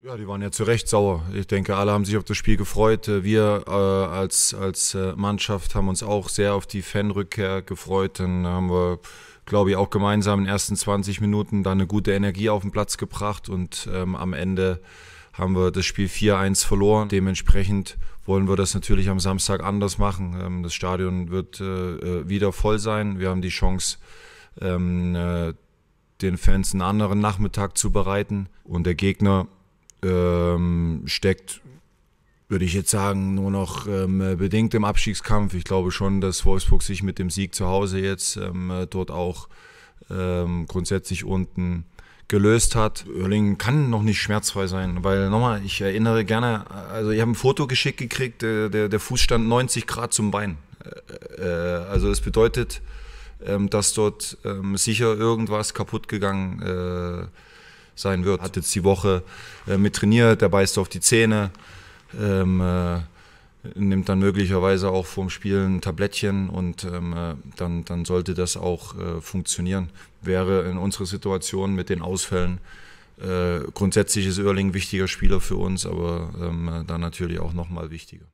Ja, die waren ja zu Recht sauer. Ich denke, alle haben sich auf das Spiel gefreut. Äh, wir äh, als, als äh, Mannschaft haben uns auch sehr auf die Fanrückkehr gefreut. Dann haben wir, glaube ich, auch gemeinsam in den ersten 20 Minuten da eine gute Energie auf den Platz gebracht und ähm, am Ende haben wir das Spiel 4-1 verloren. Dementsprechend wollen wir das natürlich am Samstag anders machen. Ähm, das Stadion wird äh, äh, wieder voll sein. Wir haben die Chance, ähm, äh, den Fans einen anderen Nachmittag zu bereiten und der Gegner ähm, steckt, würde ich jetzt sagen, nur noch ähm, bedingt im Abstiegskampf. Ich glaube schon, dass Wolfsburg sich mit dem Sieg zu Hause jetzt ähm, dort auch ähm, grundsätzlich unten gelöst hat. Oerling kann noch nicht schmerzfrei sein, weil nochmal, ich erinnere gerne, also ich habe ein Foto geschickt gekriegt, äh, der, der Fuß stand 90 Grad zum Bein. Äh, äh also es bedeutet, ähm, dass dort ähm, sicher irgendwas kaputt gegangen ist äh, sein wird. Hat jetzt die Woche äh, mit trainiert, der beißt auf die Zähne, ähm, äh, nimmt dann möglicherweise auch vorm Spielen ein Tablettchen und ähm, äh, dann, dann sollte das auch äh, funktionieren. Wäre in unserer Situation mit den Ausfällen äh, grundsätzlich ist Oerling ein wichtiger Spieler für uns, aber ähm, äh, dann natürlich auch nochmal wichtiger.